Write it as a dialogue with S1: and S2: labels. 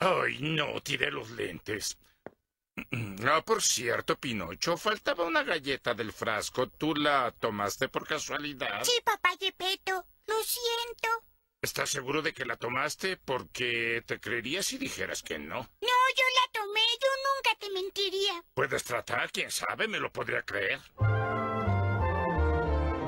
S1: Ay, no, tiré los lentes. Ah, por cierto, Pinocho, faltaba una galleta del frasco. ¿Tú la tomaste por casualidad? Sí,
S2: papá Yepeto. Lo siento.
S1: ¿Estás seguro de que la tomaste? Porque te creería si dijeras que no. No,
S2: yo la tomé. Yo nunca te mentiría.
S1: Puedes tratar, quién sabe, me lo podría creer.